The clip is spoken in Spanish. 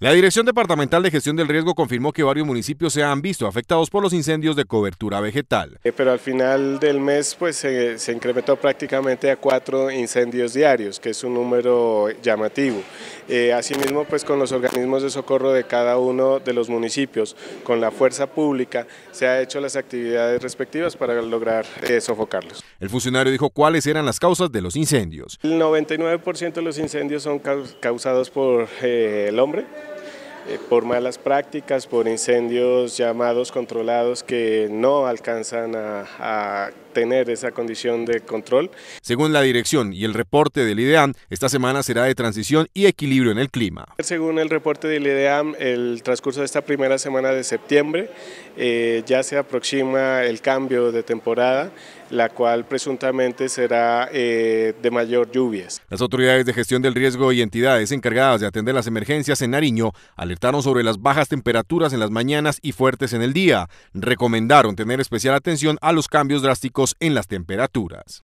La Dirección Departamental de Gestión del Riesgo confirmó que varios municipios se han visto afectados por los incendios de cobertura vegetal. Eh, pero al final del mes pues, se, incrementó prácticamente a cuatro incendios diarios, que es un número llamativo. Eh, asimismo, pues con los organismos de socorro de cada uno de los municipios, con la fuerza pública, se han hecho las actividades respectivas para lograr eh, sofocarlos. El funcionario dijo cuáles eran las causas de los incendios. El 99% de los incendios son causados por el hombre eh, por malas prácticas, por incendios llamados controlados que no alcanzan a, tener esa condición de control. Según la dirección y el reporte del IDEAM, esta semana será de transición y equilibrio en el clima. Según el reporte del IDEAM, el transcurso de esta primera semana de septiembre eh, ya se aproxima el cambio de temporada, la cual presuntamente será eh, de mayor lluvias. Las autoridades de gestión del riesgo y entidades encargadas de atender las emergencias en Nariño alertaron sobre las bajas temperaturas en las mañanas y fuertes en el día. Recomendaron tener especial atención a los cambios drásticos en las temperaturas.